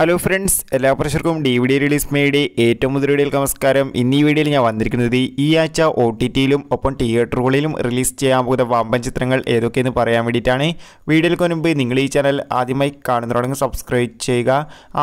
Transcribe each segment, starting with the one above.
hello friends എല്ലാ പ്രഷർക്കും D V D release മേഡി ഏറ്റവും മുതൽ വീഡിയോയിലേക്ക് നമസ്കാരം ഇന്ന് ഈ വീഡിയോയിൽ ഞാൻ വന്നിരിക്കുന്നത് ഈ ആഴ്ച ഒ ടി ടിയിലും ഒപ്പം തിയേറ്ററുകളിലും റിലീസ് ചെയ്യാൻ പോകുന്ന വമ്പൻ ചിത്രങ്ങൾ ഏതൊക്കെയെന്ന് പറയാൻ വേണ്ടിയിട്ടാണ് വീഡിയോയിലേക്ക് മുൻപ് നിങ്ങൾ ഈ ചാനൽ ആദ്യമായി കാണുന്നതോടൊപ്പം സബ്സ്ക്രൈബ് ചെയ്യുക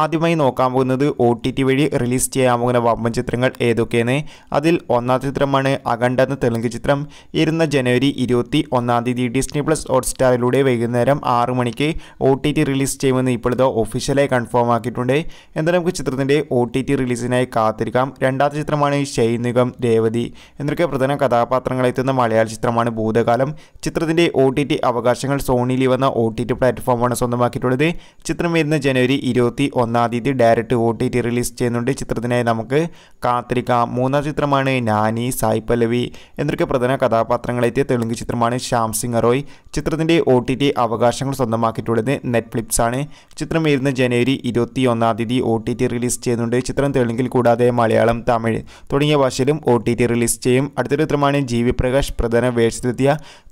ആദ്യമായി നോക്കാൻ പോകുന്നത് ഒ ടി ടി വഴി റിലീസ് ചെയ്യാൻ പോകുന്ന വമ്പൻ ചിത്രങ്ങൾ ഏതൊക്കെയെന്ന് അതിൽ ഒന്നാമത്തെ ചിത്രമാണ് അഖണ്ഡ എന്ന തെലുങ്ക് ചിത്രം ഇരുന്ന ജനുവരി ഇരുപത്തി ഒന്നാം തീയതി ഡിസ്നി പ്ലസ് ഹോട്ട്സ്റ്റാറിലൂടെ വൈകുന്നേരം ആറ് മണിക്ക് ഒ ടി ടി റിലീസ് ചെയ്യുമെന്ന് ഇപ്പോഴത്തെ ഒഫീഷ്യലായി കൺഫേം ആക്കി വ്യക്തമാക്കിയിട്ടുണ്ട് എന്തായാലും നമുക്ക് ചിത്രത്തിൻ്റെ ഒ ടി ടി റിലീസിനായി കാത്തിരിക്കാം രണ്ടാമത്തെ ചിത്രമാണ് ശൈനികം രേവതി എന്നൊക്കെ പ്രധാന കഥാപാത്രങ്ങളെത്തുന്ന മലയാള ചിത്രമാണ് ഭൂതകാലം ചിത്രത്തിൻ്റെ ഒ ടി ടി അവകാശങ്ങൾ സോണിയിൽ വന്ന ഒ ടി ടി പ്ലാറ്റ്ഫോമാണ് സ്വന്തമാക്കിയിട്ടുള്ളത് ചിത്രം വരുന്ന ജനുവരി ഇരുപത്തി ഒന്നാം തീയതി direct O T T release ചെയ്യുന്നുണ്ട് ചിത്രത്തിനായി നമുക്ക് കാത്തിരിക്കാം മൂന്നാം ചിത്രമാണ് നാനി സായി പല്ലവി എന്നൊക്കെ പ്രധാന കഥാപാത്രങ്ങളെത്തിയ തെലുങ്ക് ചിത്രമാണ് ശ്യാം സിംഗ് റോയ് ചിത്രത്തിൻ്റെ ഒ ടി ടി അവകാശങ്ങൾ സ്വന്തമാക്കിയിട്ടുള്ളത് നെറ്റ്ഫ്ലിക്സ് ആണ് ചിത്രം വരുന്ന ജനുവരി ഇരുപത്തി ഒന്നാം തീയതി ഒ ടി ടി റിലീസ് ചെയ്യുന്നുണ്ട് ചിത്രം തെലുങ്കിൽ കൂടാതെ മലയാളം തമിഴ് തുടങ്ങിയ ഭാഷയിലും ഒ ടി ടി റിലീസ് ചെയ്യും അടുത്ത ചിത്രമാണ് ജി വി പ്രകാശ് പ്രധാന വേഷത്തിലെത്തിയ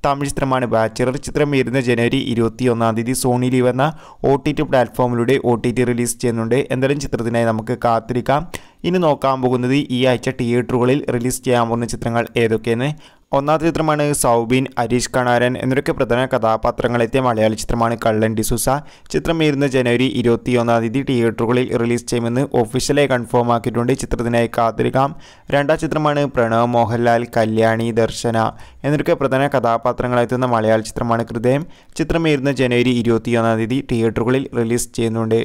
തമിഴ് ചിത്രമാണ് ബാച്ചിലർ ചിത്രം വരുന്ന ജനുവരി ഒന്നാം തീയതി സോണിയിൽ വന്ന ഒ ടി ടി പ്ലാറ്റ്ഫോമിലൂടെ ഒ ടി ടി റിലീസ് ചെയ്യുന്നുണ്ട് എന്തായാലും ചിത്രത്തിനായി നമുക്ക് കാത്തിരിക്കാം ഇനി നോക്കാൻ പോകുന്നത് ഈ ആഴ്ച തിയേറ്ററുകളിൽ റിലീസ് ചെയ്യാൻ പോകുന്ന ചിത്രങ്ങൾ ഏതൊക്കെയെന്ന് ഒന്നാമത്തെ ചിത്രമാണ് സൗബിൻ അരീഷ് കണാരൻ എന്നൊക്കെ പ്രധാന കഥാപാത്രങ്ങളെത്തിയ മലയാള ചിത്രമാണ് കള്ളൻ ഡിസുസ ചിത്രം വരുന്ന ജനുവരി ഇരുപത്തിയൊന്നാം തീയതി തിയേറ്ററുകളിൽ റിലീസ് ചെയ്യുമെന്ന് ഒഫീഷ്യലായി കൺഫേം ആക്കിയിട്ടുണ്ട് ചിത്രത്തിനായി കാത്തിരിക്കാം രണ്ടാം ചിത്രമാണ് പ്രണവ് മോഹൻലാൽ കല്യാണി ദർശന എന്നൊക്കെ പ്രധാന കഥാപാത്രങ്ങളെത്തുന്ന മലയാള ചിത്രമാണ് ഹൃദയം ചിത്രം വരുന്ന ജനുവരി ഇരുപത്തിയൊന്നാം തീയതി തിയേറ്ററുകളിൽ റിലീസ് ചെയ്യുന്നുണ്ട്